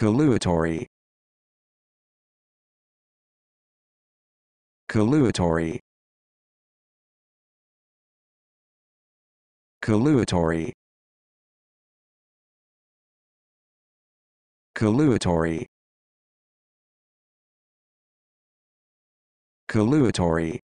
Colluatory Colluatory Colluatory Colluatory Colluatory